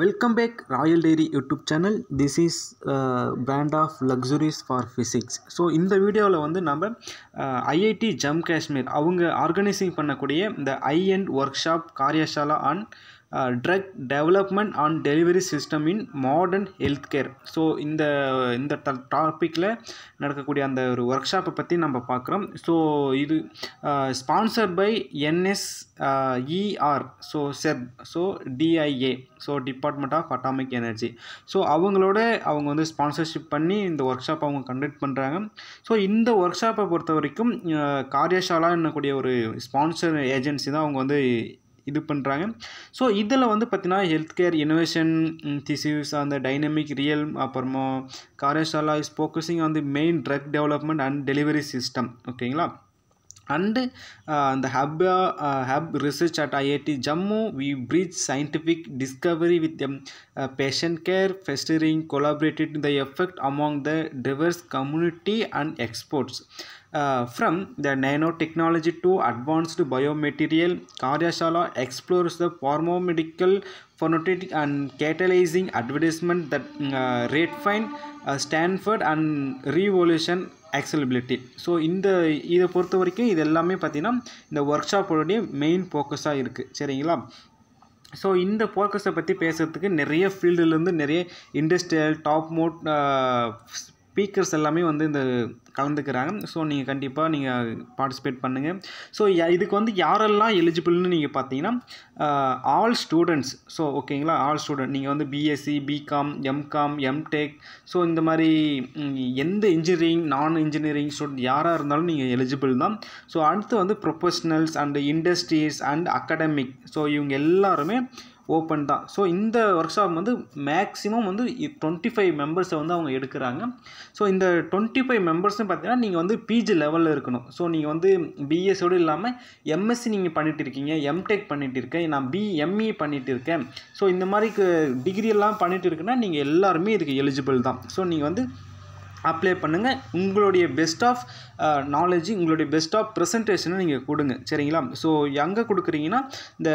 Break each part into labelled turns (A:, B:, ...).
A: Welcome back Royal Dairy YouTube channel. This is uh, brand of luxuries for physics. So இந்த வீடியோவில் வந்து நம்ம IIT ஜம் காஷ்மீர் அவங்க organising பண்ணக்கூடிய இந்த ஐஎன் workshop Karyashala and drug development and delivery system in modern health care so இந்த இந்த டாப்பிக்கில் நடக்கக்கூடிய அந்த ஒரு ஒர்க் ஷாப்பை பற்றி நம்ம பார்க்குறோம் ஸோ இது ஸ்பான்சர்ட் பை என்எஸ்இஆர் ஸோ செப் so DIA so department of atomic energy so அவங்களோட அவங்க வந்து ஸ்பான்சர்ஷிப் பண்ணி இந்த ஒர்க் ஷாப் அவங்க கண்டக்ட் பண்ணுறாங்க ஸோ இந்த ஒர்க் ஷாப்பை பொறுத்த வரைக்கும் காரியஷாலா என்னக்கூடிய ஒரு ஸ்பான்சர் ஏஜென்சி தான் அவங்க வந்து இது பண்ணுறாங்க ஸோ இதில் வந்து பார்த்திங்கன்னா ஹெல்த் கேர் இனோவேஷன் திசியூஸ் அந்த டைனமிக் ரியல் அப்புறமா Karyashala is focusing on the main drug development and delivery system ஓகேங்களா அண்டு அந்த ஹப்பா hub research at IIT Jammu we bridge scientific discovery with patient care fostering collaborated the effect among the diverse community and experts uh, from the nanotechnology to advanced biomaterial, Karyashala explores the pharmacomedical, phonetic and catalyzing advertisement that uh, redefine uh, Stanford and revolution accessibility so இந்த இதை பொறுத்த வரைக்கும் இது எல்லாமே பார்த்திங்கன்னா இந்த work ஷாப்போடைய main ஃபோக்கஸாக இருக்குது சரிங்களா ஸோ இந்த ஃபோக்கஸை பற்றி பேசுகிறதுக்கு நிறைய ஃபீல்டுலேருந்து நிறைய இண்டஸ்ட்ரியல் டாப் மோட் ஸ்பீக்கர்ஸ் எல்லாமே வந்து இந்த கலந்துக்கிறாங்க ஸோ நீங்கள் கண்டிப்பாக நீங்கள் பார்ட்டிசிபேட் பண்ணுங்கள் ஸோ இதுக்கு வந்து யாரெல்லாம் எலிஜிபிள்னு நீங்கள் பார்த்தீங்கன்னா ஆல் ஸ்டூடெண்ட்ஸ் ஸோ ஓகேங்களா ஆல் ஸ்டூடெண்ட் நீங்கள் வந்து BSc BCom MCom MTech so இந்த மாதிரி எந்த இன்ஜினியரிங் நான் இன்ஜினியரிங் ஸ்டூடெண்ட் யாராக இருந்தாலும் நீங்கள் எலிஜிபிள் தான் ஸோ அடுத்து வந்து professionals and industries and academic so இவங்க எல்லாருமே ஓப்பன் தான் ஸோ இந்த ஒர்க் ஷாப் வந்து மேக்ஸிமம் வந்து டுவெண்ட்டி ஃபைவ் மெம்பர்ஸை வந்து அவங்க எடுக்கிறாங்க ஸோ இந்த டுவெண்ட்டி ஃபைவ் மெம்பர்ஸ் கொஸ்டின் பார்த்தீங்கன்னா நீங்கள் வந்து பிஜி லெவலில் இருக்கணும் ஸோ நீங்கள் வந்து பிஎஸ்ஸோடு இல்லாமல் எம்எஸ்சி நீங்கள் பண்ணிட்டு இருக்கீங்க எம்டெக் பண்ணிட்டு இருக்கேன் நான் பிஎம்இ e பண்ணிட்டு இருக்கேன் ஸோ இந்த மாதிரி டிகிரி எல்லாம் பண்ணிட்டு இருக்குன்னா நீங்கள் எல்லாருமே இதுக்கு எலிஜிபிள் தான் ஸோ நீங்கள் வந்து அப்ளை பண்ணுங்கள் உங்களுடைய பெஸ்ட் ஆஃப் நாலேஜ் உங்களுடைய பெஸ்ட் ஆஃப் ப்ரெசன்டேஷனை நீங்கள் கொடுங்க சரிங்களா ஸோ எங்கே கொடுக்குறீங்கன்னா இந்த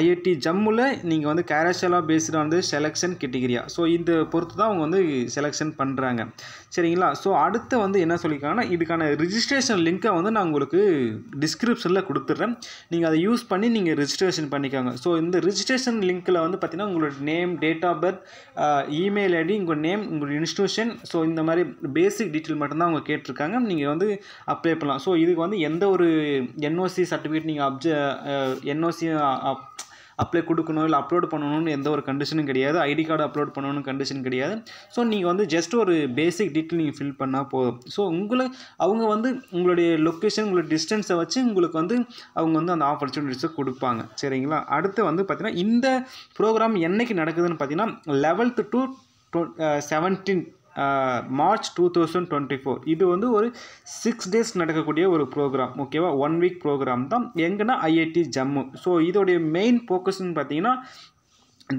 A: ஐஐடி ஜம்முவில் நீங்கள் வந்து கேரஷலாக பேஸ்டாக வந்து செலெக்ஷன் கேட்டகிரியா ஸோ இந்த பொறுத்து தான் அவங்க வந்து செலெக்ஷன் பண்ணுறாங்க சரிங்களா ஸோ அடுத்து வந்து என்ன சொல்லியிருக்காங்கன்னா இதுக்கான ரிஜிஸ்ட்ரேஷன் லிங்க்கை வந்து நான் உங்களுக்கு டிஸ்கிரிப்ஷனில் கொடுத்துட்றேன் நீங்கள் அதை யூஸ் பண்ணி நீங்கள் ரிஜிஸ்ட்ரேஷன் பண்ணிக்கோங்க ஸோ இந்த ரிஜிஸ்ட்ரேஷன் லிங்க்கில் வந்து பார்த்திங்கன்னா உங்களோட name date of birth email ID உங்கள் நேம் உங்களுடைய இன்ஸ்டியூஷன் ஸோ இந்த மாதிரி பேசிக் டீட்டெயில் மட்டும்தான் அவங்க கேட்டிருக்காங்க நீங்கள் வந்து அப்ளை பண்ணலாம் ஸோ இதுக்கு வந்து எந்த ஒரு என்ஓசி சர்டிஃபிகேட் நீங்கள் அப்ஜ என்ஓசி அப்ளை கொடுக்கணும் இல்லை அப்லோட் பண்ணணும்னு எந்த ஒரு கண்டிஷனும் கிடையாது ஐடி கார்டு அப்லோட் பண்ணணும்னு கண்டிஷன் கிடையாது ஸோ நீங்கள் வந்து ஜஸ்ட் ஒரு பேசிக் டீட்டெயில் நீங்கள் ஃபில் பண்ணால் போதும் ஸோ உங்களை அவங்க வந்து உங்களுடைய லொக்கேஷன் உங்களுடைய டிஸ்டன்ஸை வச்சு உங்களுக்கு வந்து அவங்க வந்து அந்த ஆப்பர்ச்சுனிட்டிஸை கொடுப்பாங்க சரிங்களா அடுத்து வந்து பார்த்திங்கன்னா இந்த ப்ரோக்ராம் என்றைக்கு நடக்குதுன்னு பார்த்தீங்கன்னா eleventh to seventeen March two thousand twenty four இது வந்து ஒரு சிக்ஸ் டேஸ் நடக்கக்கூடிய ஒரு ப்ரோக்ராம் ஓகேவா ஒன் வீக் ப்ரோக்ராம் தான் எங்கன்னா ஐஐடி ஜம்மு ஸோ இதோடைய மெயின் ஃபோக்கஸ்ன்னு பார்த்தீங்கன்னா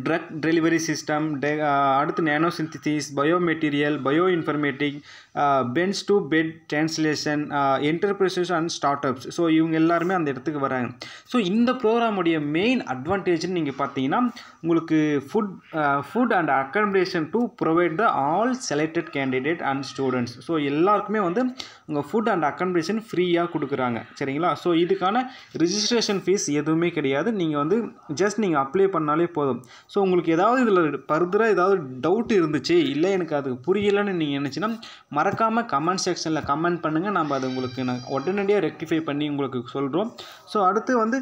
A: ட்ரக் டெலிவரி சிஸ்டம் டெ அடுத்து nano bio material bio informatic bench to bed translation enterprises and startups so இவங்க எல்லாருமே அந்த இடத்துக்கு வராங்க ஸோ இந்த ப்ரோக்ராமுடைய மெயின் அட்வான்டேஜ்னு நீங்கள் பார்த்தீங்கன்னா உங்களுக்கு food food and accommodation to provide the all selected candidate and students so எல்லாருக்குமே வந்து உங்கள் ஃபுட் அண்ட் அக்காமடேஷன் ஃப்ரீயாக கொடுக்குறாங்க சரிங்களா ஸோ இதுக்கான ரிஜிஸ்ட்ரேஷன் ஃபீஸ் எதுவுமே கிடையாது நீங்கள் வந்து ஜஸ்ட் நீங்கள் அப்ளை பண்ணாலே போதும் ஸோ உங்களுக்கு ஏதாவது இதில் ஃபர்தராக ஏதாவது டவுட் இருந்துச்சு இல்லை எனக்கு அது புரியலைன்னு நீங்கள் நினச்சின்னா மறக்காமல் கமெண்ட் செக்ஷனில் கமெண்ட் பண்ணுங்கள் நம்ம அதை உங்களுக்கு நான் உடனடியாக ரெக்டிஃபை பண்ணி உங்களுக்கு சொல்கிறோம் ஸோ அடுத்து வந்து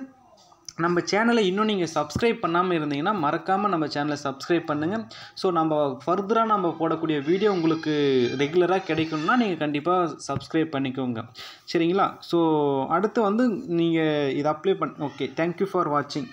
A: நம்ம சேனலை இன்னும் நீங்கள் சப்ஸ்கிரைப் பண்ணாமல் இருந்தீங்கன்னா மறக்காமல் நம்ம சேனலை சப்ஸ்கிரைப் பண்ணுங்கள் ஸோ நம்ம ஃபர்தராக நம்ம போடக்கூடிய வீடியோ உங்களுக்கு ரெகுலராக கிடைக்கணும்னா நீங்கள் கண்டிப்பாக சப்ஸ்கிரைப் பண்ணிக்கோங்க சரிங்களா ஸோ அடுத்து வந்து நீங்கள் இதை அப்ளை பண் ஓகே தேங்க்யூ ஃபார் வாட்சிங்